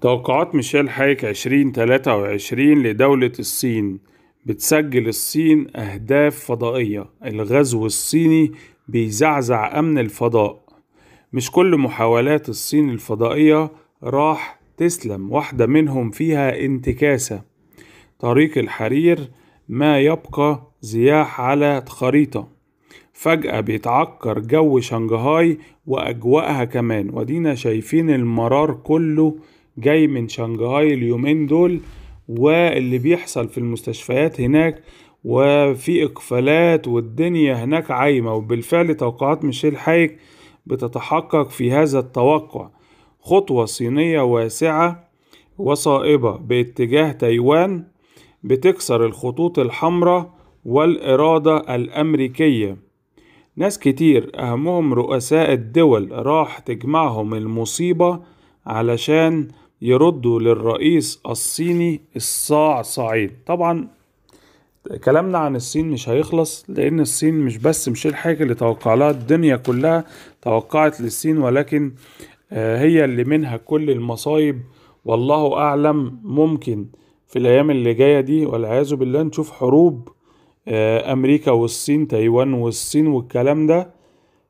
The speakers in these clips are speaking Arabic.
توقعات ميشيل حايك 2023 لدولة الصين بتسجل الصين أهداف فضائية الغزو الصيني بيزعزع أمن الفضاء مش كل محاولات الصين الفضائية راح تسلم واحدة منهم فيها انتكاسة طريق الحرير ما يبقى زياح على خريطة فجأة بيتعكر جو شنغهاي وأجواءها كمان ودينا شايفين المرار كله جاي من شنغهاي اليومين دول واللي بيحصل في المستشفيات هناك وفي اقفالات والدنيا هناك عايمه وبالفعل توقعات ميشيل حايك بتتحقق في هذا التوقع خطوه صينيه واسعه وصائبه باتجاه تايوان بتكسر الخطوط الحمراء والاراده الامريكيه ناس كتير اهمهم رؤساء الدول راح تجمعهم المصيبه علشان يردوا للرئيس الصيني الصاع صعيد طبعا كلامنا عن الصين مش هيخلص لان الصين مش بس مش الحاجه اللي توقع لها الدنيا كلها توقعت للصين ولكن آه، هي اللي منها كل المصايب والله اعلم ممكن في الايام اللي جايه دي والعياذ بالله نشوف حروب آه، امريكا والصين تايوان والصين والكلام ده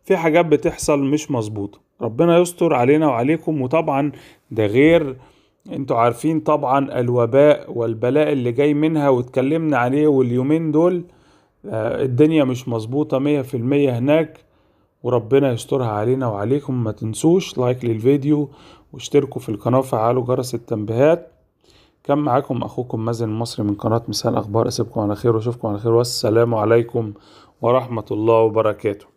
في حاجات بتحصل مش مظبوطه ربنا يستر علينا وعليكم وطبعا ده غير انتوا عارفين طبعا الوباء والبلاء اللي جاي منها واتكلمنا عليه واليومين دول آه، الدنيا مش مظبوطة مية في المية هناك وربنا يسترها علينا وعليكم ما تنسوش لايك للفيديو واشتركوا في القناة وفعلوا جرس التنبيهات كان معاكم أخوكم مازن المصري من قناة مثال أخبار أسيبكم على خير وأشوفكم على خير والسلام عليكم ورحمة الله وبركاته